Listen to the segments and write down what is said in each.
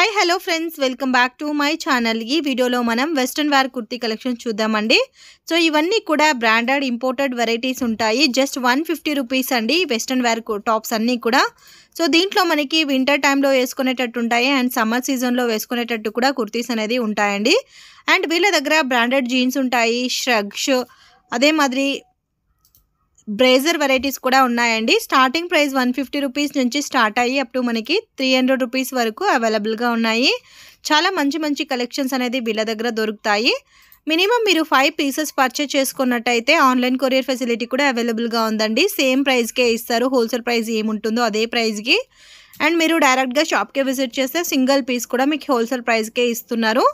hi hello friends welcome back to my channel ఈ వీడియోలో మనం వెస్ట్రన్ వేర్ కుర్తీ కలెక్షన్ చూద్దామండి సో ఇవన్నీ కూడా బ్రాండెడ్ ఇంపోర్టెడ్ వెరైటీస్ ఉంటాయి జస్ట్ వన్ ఫిఫ్టీ రూపీస్ అండి వెస్ట్రన్ వేర్ టాప్స్ అన్నీ కూడా సో దీంట్లో మనకి వింటర్ టైంలో వేసుకునేటట్టు ఉంటాయి అండ్ సమ్మర్ సీజన్లో వేసుకునేటట్టు కూడా కుర్తీస్ అనేది ఉంటాయండి అండ్ వీళ్ళ దగ్గర బ్రాండెడ్ జీన్స్ ఉంటాయి ష్రగ్స్ అదే మాదిరి బ్రేజర్ వెరైటీస్ కూడా ఉన్నాయండి starting price one fifty rupees నుంచి స్టార్ట్ అయ్యి అప్ టు మనకి త్రీ హండ్రెడ్ రూపీస్ వరకు అవైలబుల్గా ఉన్నాయి చాలా మంచి మంచి కలెక్షన్స్ అనేది వీళ్ళ దగ్గర దొరుకుతాయి మినిమం మీరు ఫైవ్ పీసెస్ పర్చేస్ చేసుకున్నట్టయితే ఆన్లైన్ కొరియర్ ఫెసిలిటీ కూడా అవైలబుల్గా ఉందండి సేమ్ ప్రైస్కే ఇస్తారు హోల్సేల్ ప్రైస్ ఏముంటుందో అదే ప్రైస్కి అండ్ మీరు డైరెక్ట్గా షాప్కే విజిట్ చేస్తే సింగిల్ పీస్ కూడా మీకు హోల్సేల్ ప్రైస్కే ఇస్తున్నారు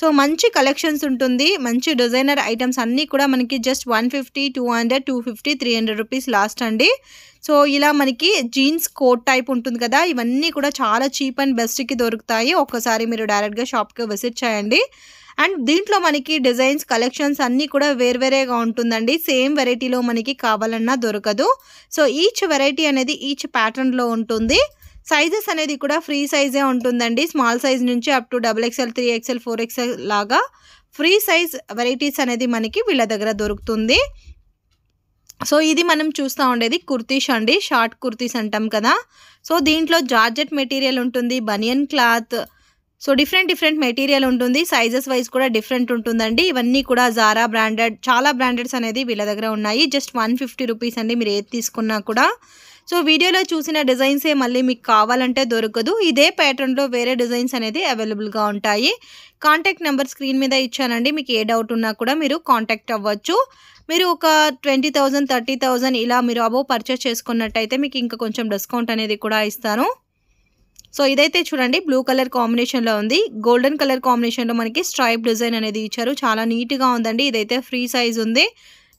సో మంచి కలెక్షన్స్ ఉంటుంది మంచి డిజైనర్ ఐటమ్స్ అన్నీ కూడా మనకి just one fifty two hundred two fifty three hundred rupees last అండి సో ఇలా మనకి జీన్స్ కోట్ టైప్ ఉంటుంది కదా ఇవన్నీ కూడా చాలా చీప్ అండ్ బెస్ట్కి దొరుకుతాయి ఒక్కసారి మీరు డైరెక్ట్గా షాప్కి విజిట్ చేయండి అండ్ దీంట్లో మనకి డిజైన్స్ కలెక్షన్స్ అన్నీ కూడా వేర్వేరేగా ఉంటుందండి సేమ్ వెరైటీలో మనకి కావాలన్నా దొరకదు సో ఈచ్ వెరైటీ అనేది ఈచ్ ప్యాటర్న్లో ఉంటుంది సైజెస్ అనేది కూడా ఫ్రీ సైజే ఉంటుందండి స్మాల్ సైజ్ నుంచి up to double XL three XL four XL లాగా ఫ్రీ సైజ్ వెరైటీస్ అనేది మనకి వీళ్ళ దగ్గర దొరుకుతుంది సో ఇది మనం చూస్తూ ఉండేది కుర్తీస్ అండి షార్ట్ కుర్తీస్ అంటాం కదా సో దీంట్లో జార్జెట్ మెటీరియల్ ఉంటుంది banian cloth so different different material ఉంటుంది సైజెస్ వైజ్ కూడా డిఫరెంట్ ఉంటుందండి ఇవన్నీ కూడా జారా బ్రాండెడ్ చాలా బ్రాండెడ్స్ అనేది వీళ్ళ దగ్గర ఉన్నాయి జస్ట్ వన్ ఫిఫ్టీ రూపీస్ అండి మీరు ఏది తీసుకున్నా కూడా సో వీడియోలో చూసిన డిజైన్సే మళ్ళీ మీకు కావాలంటే దొరకదు ఇదే ప్యాటర్న్లో వేరే డిజైన్స్ అనేది అవైలబుల్గా ఉంటాయి కాంటాక్ట్ నెంబర్ స్క్రీన్ మీద ఇచ్చానండి మీకు ఏ డౌట్ ఉన్నా కూడా మీరు కాంటాక్ట్ అవ్వచ్చు మీరు ఒక ట్వంటీ థౌజండ్ థర్టీ థౌజండ్ ఇలా మీరు అబో పర్చేస్ చేసుకున్నట్టయితే మీకు ఇంకా కొంచెం డిస్కౌంట్ అనేది కూడా ఇస్తాను సో ఇదైతే చూడండి బ్లూ కలర్ కాంబినేషన్లో ఉంది గోల్డెన్ కలర్ కాంబినేషన్లో మనకి స్ట్రైప్ డిజైన్ అనేది ఇచ్చారు చాలా నీట్గా ఉందండి ఇదైతే ఫ్రీ సైజ్ ఉంది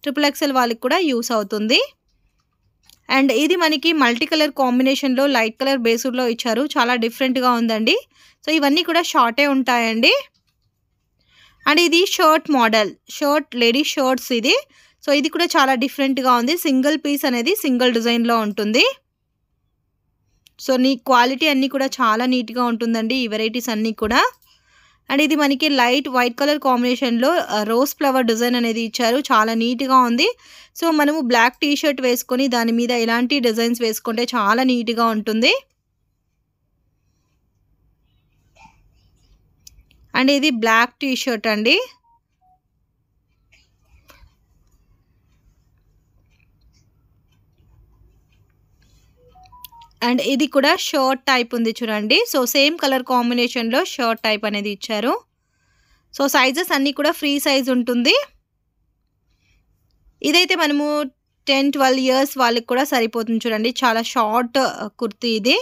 ట్రిపుల్ ఎక్సెల్ వాళ్ళకి కూడా యూస్ అవుతుంది అండ్ ఇది మనకి మల్టీ కలర్ కాంబినేషన్లో లైట్ కలర్ బేసుడ్లో ఇచ్చారు చాలా డిఫరెంట్గా ఉందండి సో ఇవన్నీ కూడా షార్టే ఉంటాయండి అండ్ ఇది shirt model shirt ladies shirts ఇది సో ఇది కూడా చాలా డిఫరెంట్గా ఉంది సింగిల్ పీస్ అనేది సింగిల్ డిజైన్లో ఉంటుంది సో నీ క్వాలిటీ అన్నీ కూడా చాలా నీట్గా ఉంటుందండి ఈ వెరైటీస్ అన్నీ కూడా అండ్ ఇది మనకి లైట్ వైట్ కలర్ కాంబినేషన్లో రోజ్ ఫ్లవర్ డిజైన్ అనేది ఇచ్చారు చాలా నీట్గా ఉంది సో మనము బ్లాక్ టీషర్ట్ వేసుకొని దాని మీద ఇలాంటి డిజైన్స్ వేసుకుంటే చాలా నీట్గా ఉంటుంది అండ్ ఇది బ్లాక్ టీషర్ట్ అండి అండ్ ఇది కూడా షర్ట్ టైప్ ఉంది చూడండి సో సేమ్ కలర్ కాంబినేషన్లో షర్ట్ టైప్ అనేది ఇచ్చారు సో సైజెస్ అన్నీ కూడా ఫ్రీ సైజ్ ఉంటుంది ఇదైతే మనము టెన్ ట్వెల్వ్ ఇయర్స్ వాళ్ళకి కూడా సరిపోతుంది చూడండి చాలా షార్ట్ కుర్తీ ఇది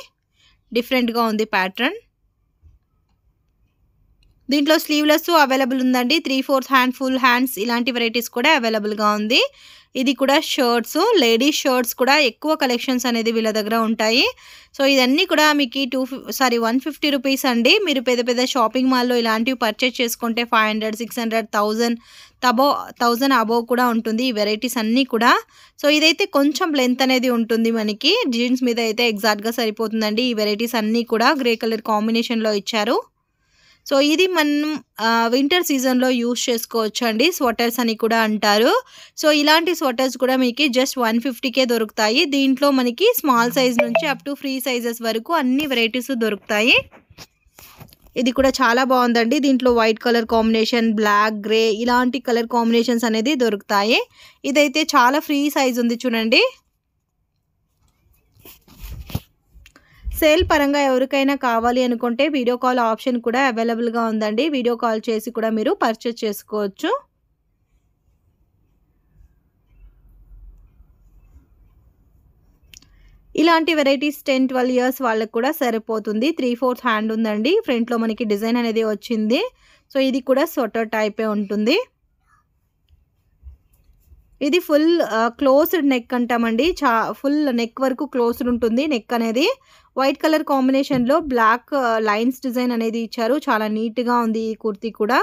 డిఫరెంట్గా ఉంది ప్యాటర్న్ దీంట్లో స్లీవ్లెస్ అవైలబుల్ ఉందండి three fourth hand full hands ఇలాంటి వెరైటీస్ కూడా అవైలబుల్గా ఉంది ఇది కూడా షర్ట్స్ లేడీస్ షర్ట్స్ కూడా ఎక్కువ కలెక్షన్స్ అనేది వీళ్ళ దగ్గర ఉంటాయి సో ఇదన్నీ కూడా మీకు two sorry one fifty rupees అండి మీరు పెద్ద పెద్ద షాపింగ్ మాల్లో ఇలాంటివి పర్చేస్ చేసుకుంటే five hundred six hundred thousand తబో థౌజండ్ అబోవ్ కూడా ఉంటుంది ఈ వెరైటీస్ అన్నీ కూడా సో ఇదైతే కొంచెం లెంత్ అనేది ఉంటుంది మనకి జీన్స్ మీద అయితే ఎగ్జాక్ట్గా సరిపోతుందండి ఈ వెరైటీస్ అన్నీ కూడా గ్రే కలర్ కాంబినేషన్లో ఇచ్చారు సో ఇది మనం వింటర్ సీజన్లో యూస్ చేసుకోవచ్చు అండి స్వెటర్స్ అని కూడా అంటారు సో ఇలాంటి స్వెటర్స్ కూడా మీకు జస్ట్ వన్ ఫిఫ్టీకే దొరుకుతాయి దీంట్లో మనకి స్మాల్ సైజ్ నుంచి అప్ టు ఫ్రీ సైజెస్ వరకు అన్ని వెరైటీస్ దొరుకుతాయి ఇది కూడా చాలా బాగుందండి దీంట్లో white colour combination black grey ఇలాంటి కలర్ కాంబినేషన్స్ అనేది దొరుకుతాయి ఇదైతే చాలా ఫ్రీ సైజ్ ఉంది చూడండి సేల్ పరంగా ఎవరికైనా కావాలి అనుకుంటే వీడియో కాల్ ఆప్షన్ కూడా అవైలబుల్గా ఉందండి వీడియో కాల్ చేసి కూడా మీరు పర్చేస్ చేసుకోవచ్చు ఇలాంటి వెరైటీస్ టెన్ ట్వెల్వ్ ఇయర్స్ వాళ్ళకి కూడా సరిపోతుంది త్రీ ఫోర్త్ హ్యాండ్ ఉందండి ఫ్రంట్లో మనకి డిజైన్ అనేది వచ్చింది సో ఇది కూడా స్వెటర్ టైపే ఉంటుంది ఇది ఫుల్ క్లోజ్డ్ నెక్ అంటామండి చా ఫుల్ నెక్ వరకు క్లోజ్డ్ ఉంటుంది నెక్ అనేది వైట్ కలర్ కాంబినేషన్లో బ్లాక్ లైన్స్ డిజైన్ అనేది ఇచ్చారు చాలా నీట్గా ఉంది ఈ కుర్తీ కూడా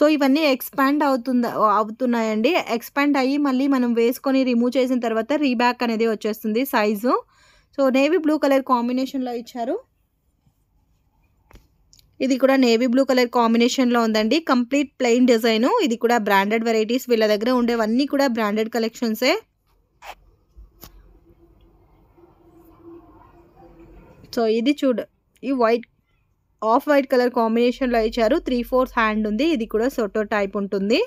సో ఇవన్నీ ఎక్స్పాండ్ అవుతుంద అవుతున్నాయండి ఎక్స్పాండ్ అయ్యి మళ్ళీ మనం వేసుకొని రిమూవ్ చేసిన తర్వాత రీబ్యాక్ అనేది వచ్చేస్తుంది size so navy blue colour కాంబినేషన్లో ఇచ్చారు ఇది కూడా నేవీ బ్లూ కలర్ కాంబినేషన్లో ఉందండి కంప్లీట్ ప్లెయిన్ డిజైన్ ఇది కూడా బ్రాండెడ్ వెరైటీస్ వీళ్ళ దగ్గర ఉండేవన్నీ కూడా బ్రాండెడ్ కలెక్షన్సే సో ఇది చూడు ఈ వైట్ ఆఫ్ వైట్ కలర్ కాంబినేషన్లో ఇచ్చారు త్రీ ఫోర్త్ హ్యాండ్ ఉంది ఇది కూడా సొటో టైప్ ఉంటుంది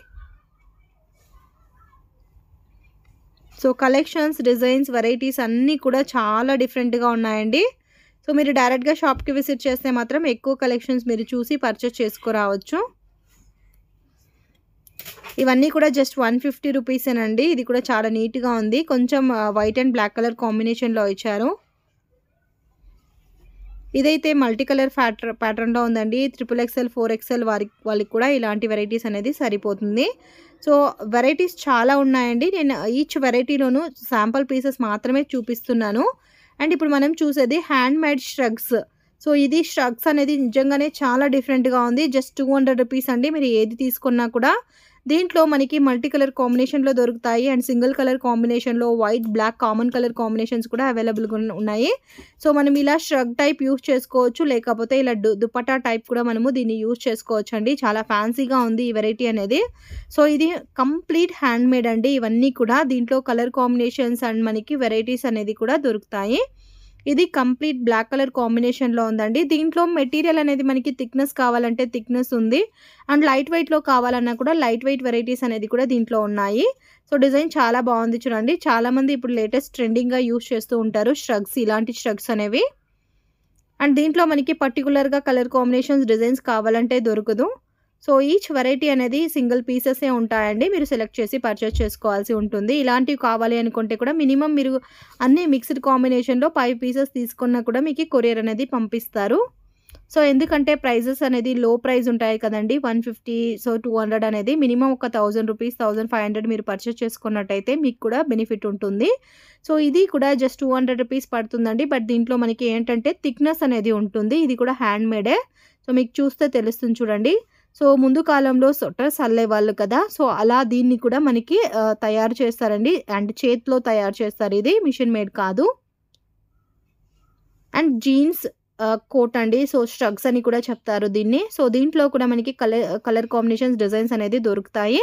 సో కలెక్షన్స్ డిజైన్స్ వెరైటీస్ అన్నీ కూడా చాలా డిఫరెంట్గా ఉన్నాయండి సో మీరు డైరెక్ట్గా షాప్కి విజిట్ చేస్తే మాత్రం ఎక్కువ కలెక్షన్స్ మీరు చూసి పర్చేస్ చేసుకురావచ్చు ఇవన్నీ కూడా జస్ట్ వన్ ఫిఫ్టీ రూపీసేనండి ఇది కూడా చాలా నీట్గా ఉంది కొంచెం వైట్ అండ్ బ్లాక్ కలర్ కాంబినేషన్లో ఇచ్చారు ఇదైతే మల్టీ కలర్ ప్యాటర్ ప్యాటర్న్లో ఉందండి త్రిపుల్ ఎక్స్ఎల్ ఫోర్ ఎక్స్ఎల్ వారి వాళ్ళకి కూడా ఇలాంటి వెరైటీస్ అనేది సరిపోతుంది సో వెరైటీస్ చాలా ఉన్నాయండి నేను ఈచ్ వెరైటీలోనూ శాంపుల్ పీసెస్ మాత్రమే చూపిస్తున్నాను అండ్ ఇప్పుడు మనం చూసేది హ్యాండ్ మేడ్ ష్రగ్స్ సో ఇది ష్రగ్స్ అనేది నిజంగానే చాలా డిఫరెంట్గా ఉంది జస్ట్ టూ హండ్రెడ్ రూపీస్ అండి మీరు ఏది తీసుకున్నా కూడా దీంట్లో మనకి మల్టీ కలర్ కాంబినేషన్లో దొరుకుతాయి అండ్ సింగిల్ కలర్ కాంబినేషన్లో white black common colour combinations కూడా అవైలబుల్గా ఉన్నాయి సో మనం ఇలా ష్రగ్ టైప్ యూస్ చేసుకోవచ్చు లేకపోతే ఇలా దుపట్టా టైప్ కూడా మనము దీన్ని యూస్ చేసుకోవచ్చు అండి చాలా ఫ్యాన్సీగా ఉంది ఈ వెరైటీ అనేది సో ఇది కంప్లీట్ హ్యాండ్ మేడ్ అండి ఇవన్నీ కూడా దీంట్లో కలర్ కాంబినేషన్స్ అండ్ మనకి వెరైటీస్ అనేది కూడా దొరుకుతాయి ఇది కంప్లీట్ బ్లాక్ కలర్ కాంబినేషన్లో ఉందండి దీంట్లో మెటీరియల్ అనేది మనకి థిక్నెస్ కావాలంటే థిక్నెస్ ఉంది అండ్ లైట్ వెయిట్లో కావాలన్నా కూడా లైట్ వెయిట్ వెరైటీస్ అనేది కూడా దీంట్లో ఉన్నాయి సో డిజైన్ చాలా బాగుంది చూడండి చాలామంది ఇప్పుడు లేటెస్ట్ ట్రెండింగ్గా యూస్ చేస్తూ ఉంటారు స్ట్రగ్స్ ఇలాంటి స్ట్రగ్స్ అనేవి అండ్ దీంట్లో మనకి పర్టికులర్గా కలర్ కాంబినేషన్స్ డిజైన్స్ కావాలంటే దొరకదు సో ఈచ్ వెరైటీ అనేది సింగిల్ పీసెసే ఉంటాయండి మీరు సెలెక్ట్ చేసి పర్చేస్ చేసుకోవాల్సి ఉంటుంది ఇలాంటివి కావాలి అనుకుంటే కూడా మినిమం మీరు అన్ని మిక్స్డ్ కాంబినేషన్లో ఫైవ్ పీసెస్ తీసుకున్నా కూడా మీకు కొరియర్ అనేది పంపిస్తారు సో ఎందుకంటే ప్రైజెస్ అనేది లో ప్రైస్ ఉంటాయి కదండి one fifty so two hundred అనేది మినిమం ఒక thousand rupees thousand five hundred మీరు పర్చేస్ చేసుకున్నట్టయితే మీకు కూడా బెనిఫిట్ ఉంటుంది సో ఇది కూడా జస్ట్ టూ హండ్రెడ్ రూపీస్ పడుతుందండి బట్ దీంట్లో మనకి ఏంటంటే థిక్నెస్ అనేది ఉంటుంది ఇది కూడా హ్యాండ్ మేడే సో మీకు చూస్తే తెలుస్తుంది చూడండి సో ముందు కాలంలో సొట్టర్స్ వాళ్ళు కదా సో అలా దీన్ని కూడా మనకి తయారు చేస్తారండి అండ్ చేతిలో తయారు చేస్తారు ఇది మిషన్ మేడ్ కాదు అండ్ జీన్స్ కోట్ అండి సో స్ట్రగ్స్ అని కూడా చెప్తారు దీన్ని సో దీంట్లో కూడా మనకి కలర్ కలర్ కాంబినేషన్స్ డిజైన్స్ అనేది దొరుకుతాయి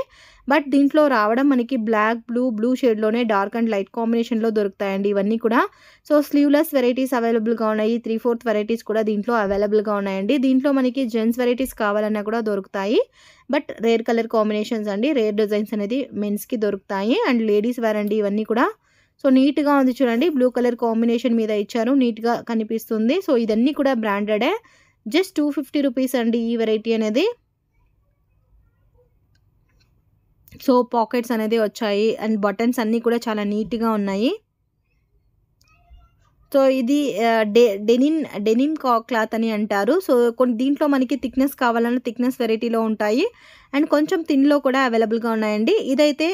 బట్ దీంట్లో రావడం మనకి బ్లాక్ బ్లూ బ్లూ షేడ్లోనే డార్క్ అండ్ లైట్ కాంబినేషన్లో దొరుకుతాయండి ఇవన్నీ కూడా సో స్లీవ్లెస్ వెరైటీస్ అవైలబుల్గా ఉన్నాయి త్రీ ఫోర్త్ వెరైటీస్ కూడా దీంట్లో అవైలబుల్గా ఉన్నాయండి దీంట్లో మనకి జెంట్స్ వెరైటీస్ కావాలన్నా కూడా దొరుకుతాయి బట్ రేర్ కలర్ కాంబినేషన్స్ అండి రేర్ డిజైన్స్ అనేది మెన్స్కి దొరుకుతాయి అండ్ లేడీస్ వేరండి ఇవన్నీ కూడా సో నీట్గా ఉంది చూడండి బ్లూ కలర్ కాంబినేషన్ మీద ఇచ్చారు నీట్గా కనిపిస్తుంది సో ఇదన్నీ కూడా బ్రాండెడే జస్ట్ టూ ఫిఫ్టీ రూపీస్ అండి ఈ వెరైటీ అనేది సో పాకెట్స్ అనేది వచ్చాయి అండ్ బటన్స్ అన్నీ కూడా చాలా నీట్గా ఉన్నాయి సో ఇది డె డెనిన్ డెనిమ్ క్లాత్ అని అంటారు సో కొన్ని దీంట్లో మనకి థిక్నెస్ కావాలన్నా థిక్నెస్ వెరైటీలో ఉంటాయి అండ్ కొంచెం థిన్లో కూడా అవైలబుల్గా ఉన్నాయండి ఇదైతే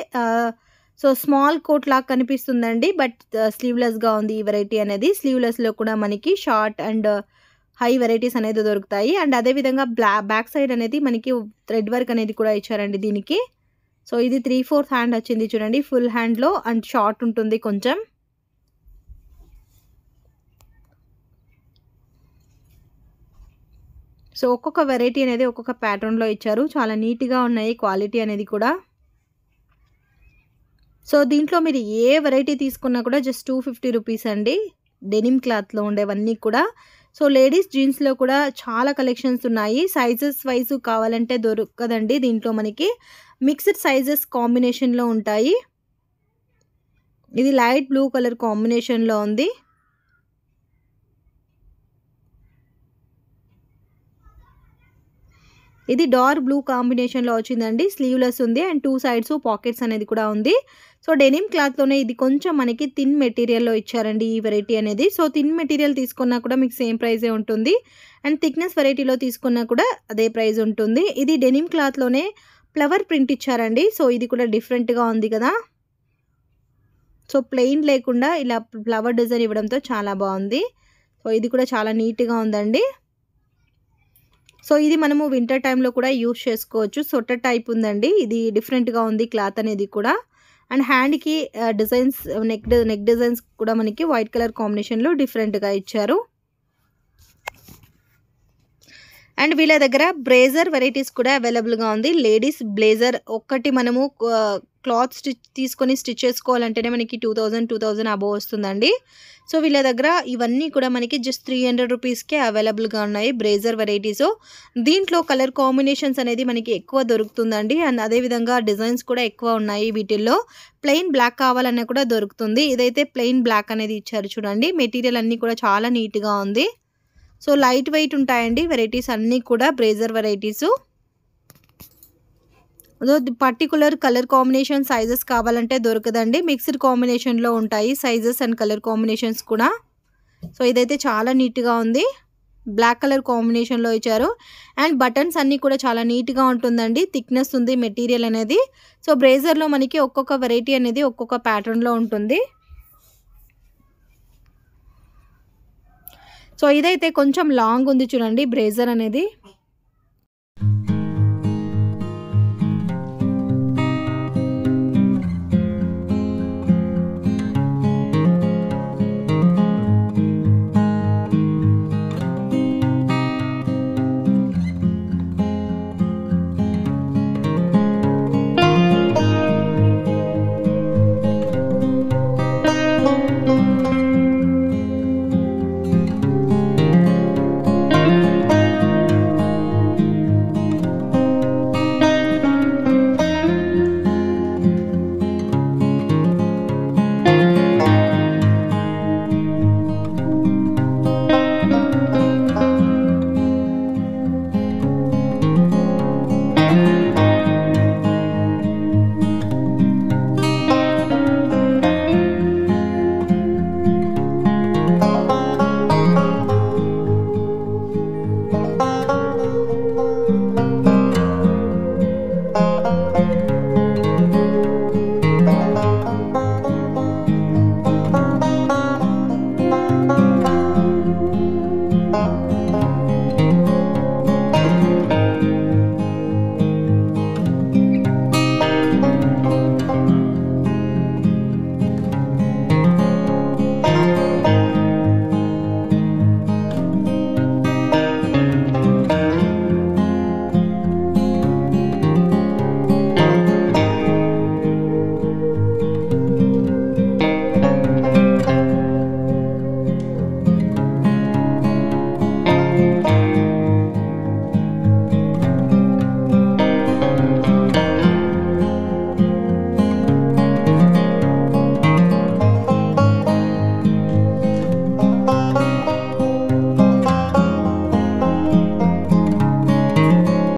సో స్మాల్ కోట్ లాగా కనిపిస్తుందండి బట్ స్లీవ్లెస్గా ఉంది ఈ వెరైటీ అనేది స్లీవ్లెస్లో కూడా మనకి షార్ట్ అండ్ హై వెరైటీస్ అనేది దొరుకుతాయి అండ్ అదేవిధంగా బ్లా బ్యాక్ సైడ్ అనేది మనకి థ్రెడ్ వర్క్ అనేది కూడా ఇచ్చారండి దీనికి సో ఇది త్రీ ఫోర్త్ హ్యాండ్ వచ్చింది చూడండి ఫుల్ హ్యాండ్లో అండ్ షార్ట్ ఉంటుంది కొంచెం సో ఒక్కొక్క వెరైటీ అనేది ఒక్కొక్క ప్యాటర్న్లో ఇచ్చారు చాలా నీట్గా ఉన్నాయి క్వాలిటీ అనేది కూడా సో దీంట్లో మీరు ఏ వెరైటీ తీసుకున్నా కూడా జస్ట్ టూ ఫిఫ్టీ రూపీస్ అండి డెనిమ్ క్లాత్లో ఉండేవన్నీ కూడా సో లేడీస్ జీన్స్లో కూడా చాలా కలెక్షన్స్ ఉన్నాయి సైజెస్ వైజ్ కావాలంటే దొరకదండి దీంట్లో మనకి మిక్స్డ్ సైజెస్ కాంబినేషన్లో ఉంటాయి ఇది లైట్ బ్లూ కలర్ కాంబినేషన్లో ఉంది ఇది డార్క్ బ్లూ కాంబినేషన్లో వచ్చిందండి స్లీవ్లెస్ ఉంది అండ్ టూ సైడ్స్ పాకెట్స్ అనేది కూడా ఉంది సో డెనిమ్ క్లాత్లోనే ఇది కొంచెం మనకి థిన్ మెటీరియల్లో ఇచ్చారండి ఈ వెరైటీ అనేది సో థిన్ మెటీరియల్ తీసుకున్నా కూడా మీకు సేమ్ ప్రైజే ఉంటుంది అండ్ థిక్నెస్ వెరైటీలో తీసుకున్నా కూడా అదే ప్రైస్ ఉంటుంది ఇది డెనిమ్ క్లాత్లోనే ఫ్లవర్ ప్రింట్ ఇచ్చారండి సో ఇది కూడా డిఫరెంట్గా ఉంది కదా సో ప్లెయిన్ లేకుండా ఇలా ఫ్లవర్ డిజైన్ ఇవ్వడంతో చాలా బాగుంది సో ఇది కూడా చాలా నీట్గా ఉందండి సో ఇది మనము వింటర్ టైంలో కూడా యూస్ చేసుకోవచ్చు సొట్ట టైప్ ఉందండి ఇది డిఫరెంట్గా ఉంది క్లాత్ అనేది కూడా అండ్ హ్యాండ్కి డిజైన్స్ నెక్ నెక్ డిజైన్స్ కూడా మనకి వైట్ కలర్ కాంబినేషన్లో డిఫరెంట్గా ఇచ్చారు అండ్ వీళ్ళ దగ్గర బ్లేజర్ వెరైటీస్ కూడా అవైలబుల్గా ఉంది లేడీస్ బ్లేజర్ ఒక్కటి మనము uh, క్లాత్ స్టిచ్ తీసుకొని స్టిచ్ చేసుకోవాలంటేనే మనకి two thousand two thousand above వస్తుందండి సో వీళ్ళ దగ్గర ఇవన్నీ కూడా మనకి జస్ట్ త్రీ హండ్రెడ్ రూపీస్కే అవైలబుల్గా ఉన్నాయి బ్రేజర్ వెరైటీస్ దీంట్లో కలర్ కాంబినేషన్స్ అనేది మనకి ఎక్కువ దొరుకుతుందండి అండ్ అదేవిధంగా డిజైన్స్ కూడా ఎక్కువ ఉన్నాయి వీటిల్లో ప్లెయిన్ బ్లాక్ కావాలన్నా కూడా దొరుకుతుంది ఇదైతే ప్లెయిన్ బ్లాక్ అనేది ఇచ్చారు చూడండి మెటీరియల్ అన్నీ కూడా చాలా నీట్గా ఉంది సో లైట్ వెయిట్ ఉంటాయండి వెరైటీస్ అన్నీ కూడా blazer varieties particular colour combination sizes కావాలంటే దొరకదండి మిక్స్డ్ కాంబినేషన్లో ఉంటాయి సైజెస్ అండ్ కలర్ కాంబినేషన్స్ కూడా సో ఇదైతే చాలా నీట్గా ఉంది బ్లాక్ కలర్ కాంబినేషన్లో ఇచ్చారు అండ్ బటన్స్ అన్నీ కూడా చాలా నీట్గా ఉంటుందండి థిక్నెస్ ఉంది మెటీరియల్ అనేది సో బ్రేజర్లో మనకి ఒక్కొక్క వెరైటీ అనేది ఒక్కొక్క ప్యాటర్న్లో ఉంటుంది సో ఇదైతే కొంచెం లాంగ్ ఉంది చూడండి బ్రేజర్ అనేది